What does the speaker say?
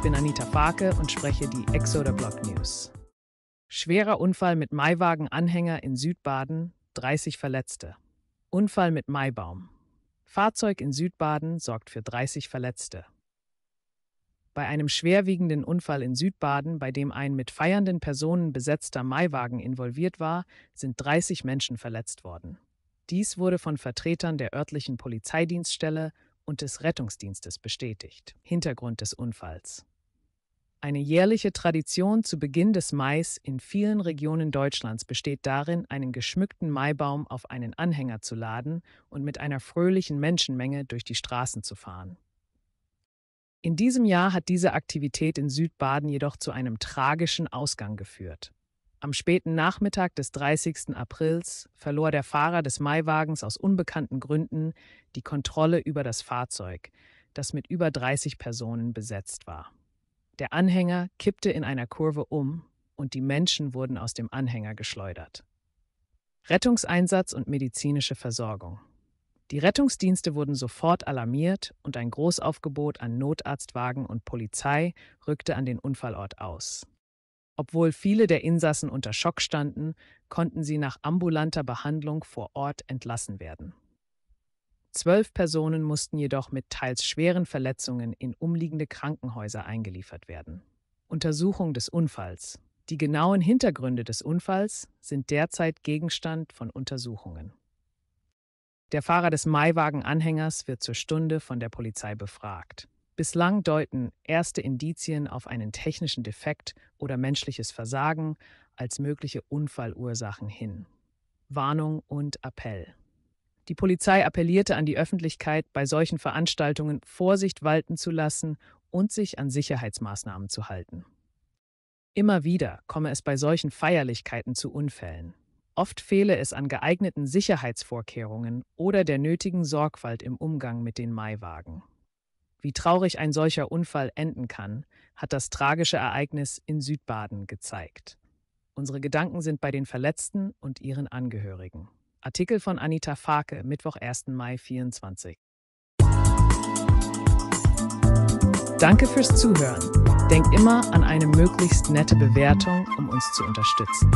Ich bin Anita Farke und spreche die Exoder Block News. Schwerer Unfall mit Maiwagen-Anhänger in Südbaden, 30 Verletzte. Unfall mit Maibaum. Fahrzeug in Südbaden sorgt für 30 Verletzte. Bei einem schwerwiegenden Unfall in Südbaden, bei dem ein mit feiernden Personen besetzter Maiwagen involviert war, sind 30 Menschen verletzt worden. Dies wurde von Vertretern der örtlichen Polizeidienststelle und des Rettungsdienstes bestätigt. Hintergrund des Unfalls. Eine jährliche Tradition zu Beginn des Mais in vielen Regionen Deutschlands besteht darin, einen geschmückten Maibaum auf einen Anhänger zu laden und mit einer fröhlichen Menschenmenge durch die Straßen zu fahren. In diesem Jahr hat diese Aktivität in Südbaden jedoch zu einem tragischen Ausgang geführt. Am späten Nachmittag des 30. Aprils verlor der Fahrer des Maiwagens aus unbekannten Gründen die Kontrolle über das Fahrzeug, das mit über 30 Personen besetzt war. Der Anhänger kippte in einer Kurve um und die Menschen wurden aus dem Anhänger geschleudert. Rettungseinsatz und medizinische Versorgung. Die Rettungsdienste wurden sofort alarmiert und ein Großaufgebot an Notarztwagen und Polizei rückte an den Unfallort aus. Obwohl viele der Insassen unter Schock standen, konnten sie nach ambulanter Behandlung vor Ort entlassen werden. Zwölf Personen mussten jedoch mit teils schweren Verletzungen in umliegende Krankenhäuser eingeliefert werden. Untersuchung des Unfalls. Die genauen Hintergründe des Unfalls sind derzeit Gegenstand von Untersuchungen. Der Fahrer des Maiwagen-Anhängers wird zur Stunde von der Polizei befragt. Bislang deuten erste Indizien auf einen technischen Defekt oder menschliches Versagen als mögliche Unfallursachen hin. Warnung und Appell. Die Polizei appellierte an die Öffentlichkeit, bei solchen Veranstaltungen Vorsicht walten zu lassen und sich an Sicherheitsmaßnahmen zu halten. Immer wieder komme es bei solchen Feierlichkeiten zu Unfällen. Oft fehle es an geeigneten Sicherheitsvorkehrungen oder der nötigen Sorgfalt im Umgang mit den Maiwagen. Wie traurig ein solcher Unfall enden kann, hat das tragische Ereignis in Südbaden gezeigt. Unsere Gedanken sind bei den Verletzten und ihren Angehörigen. Artikel von Anita Farke, Mittwoch, 1. Mai 24. Danke fürs Zuhören. Denk immer an eine möglichst nette Bewertung, um uns zu unterstützen.